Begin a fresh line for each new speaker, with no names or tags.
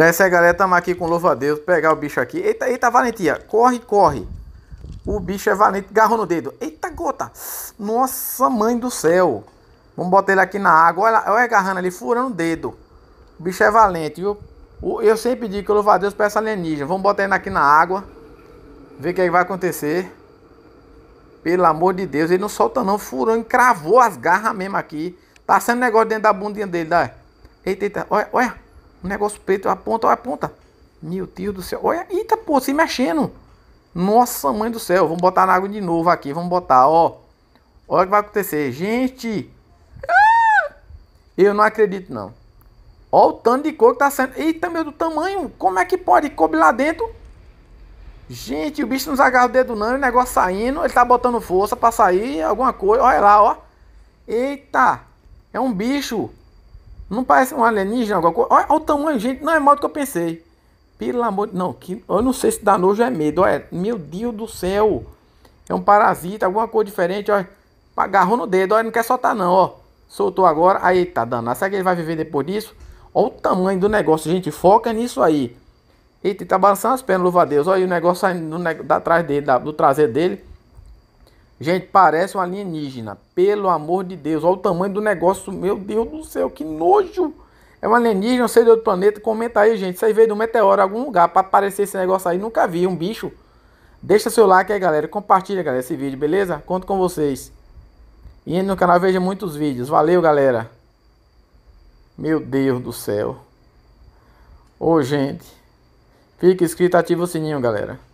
Então essa é a galera, tamo aqui com louvo a Deus, pegar o bicho aqui. Eita, eita, valentia, corre, corre. O bicho é valente, garrou no dedo. Eita, gota. Nossa, mãe do céu. Vamos botar ele aqui na água. Olha, olha agarrando ali, furando o dedo. O bicho é valente, viu? Eu sempre digo que o louvo a Deus pra essa alienígena. Vamos botar ele aqui na água. Ver o que, é que vai acontecer. Pelo amor de Deus, ele não solta não. Furou, encravou as garras mesmo aqui. Tá saindo negócio dentro da bundinha dele, dá. Eita, eita, olha, olha. Um negócio preto, aponta, olha, aponta. Meu Deus do céu. Olha, eita, pô, se mexendo. Nossa, mãe do céu. Vamos botar na água de novo aqui. Vamos botar, ó. Olha o que vai acontecer. Gente. Ah! Eu não acredito, não. Olha o tanto de cor que tá saindo. Eita, meu, do tamanho. Como é que pode? Coube lá dentro. Gente, o bicho nos agarra o dedo não, o negócio saindo, ele tá botando força pra sair, alguma coisa, olha lá, ó. Eita, é um bicho. Não parece um alienígena? Alguma coisa? Olha, olha o tamanho, gente. Não é mal do que eu pensei. Pelo amor de Não, que... eu não sei se dá nojo é medo. Olha, meu Deus do céu. É um parasita, alguma coisa diferente. Olha, agarrou no dedo. Olha, não quer soltar, não. Ó, soltou agora. Aí tá dando Será que ele vai viver depois disso? Olha o tamanho do negócio, gente. Foca nisso aí. Eita, tá balançando as pernas, louva a Deus. Olha o negócio saindo do, da, trás dele, da, do traseiro dele. Gente, parece um alienígena. Pelo amor de Deus. Olha o tamanho do negócio. Meu Deus do céu, que nojo. É um alienígena, não sei de outro planeta. Comenta aí, gente. Isso aí veio do meteoro, algum lugar. Para aparecer esse negócio aí, nunca vi. Um bicho. Deixa seu like aí, galera. Compartilha, galera, esse vídeo, beleza? Conto com vocês. E no canal veja muitos vídeos. Valeu, galera. Meu Deus do céu. Ô, gente. Fica inscrito, ativa o sininho, galera.